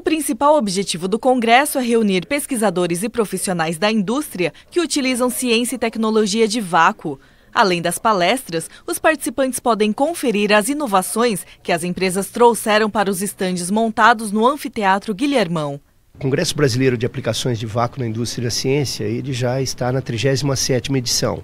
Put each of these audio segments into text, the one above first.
O principal objetivo do Congresso é reunir pesquisadores e profissionais da indústria que utilizam ciência e tecnologia de vácuo. Além das palestras, os participantes podem conferir as inovações que as empresas trouxeram para os estandes montados no Anfiteatro Guilhermão. O Congresso Brasileiro de Aplicações de Vácuo na Indústria e da Ciência ele já está na 37ª edição.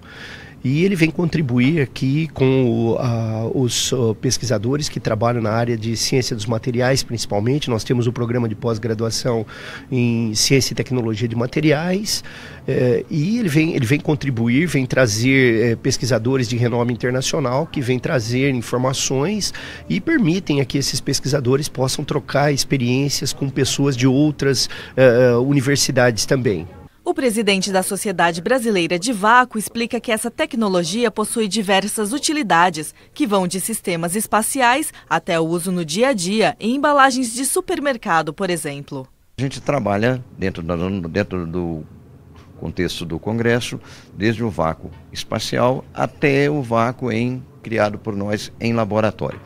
E ele vem contribuir aqui com o, a, os pesquisadores que trabalham na área de ciência dos materiais, principalmente. Nós temos o um programa de pós-graduação em ciência e tecnologia de materiais. É, e ele vem, ele vem contribuir, vem trazer é, pesquisadores de renome internacional que vem trazer informações e permitem que esses pesquisadores possam trocar experiências com pessoas de outras eh, universidades também. O presidente da Sociedade Brasileira de Vácuo explica que essa tecnologia possui diversas utilidades, que vão de sistemas espaciais até o uso no dia a dia em embalagens de supermercado, por exemplo. A gente trabalha dentro, dentro do contexto do Congresso, desde o vácuo espacial até o vácuo em, criado por nós em laboratório.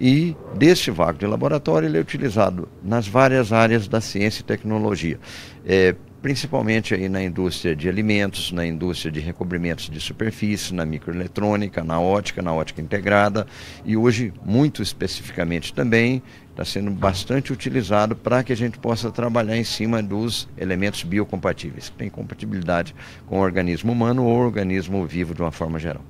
E desse vácuo de laboratório ele é utilizado nas várias áreas da ciência e tecnologia. É, principalmente aí na indústria de alimentos, na indústria de recobrimentos de superfície, na microeletrônica, na ótica, na ótica integrada e hoje muito especificamente também está sendo bastante utilizado para que a gente possa trabalhar em cima dos elementos biocompatíveis, que têm compatibilidade com o organismo humano ou organismo vivo de uma forma geral.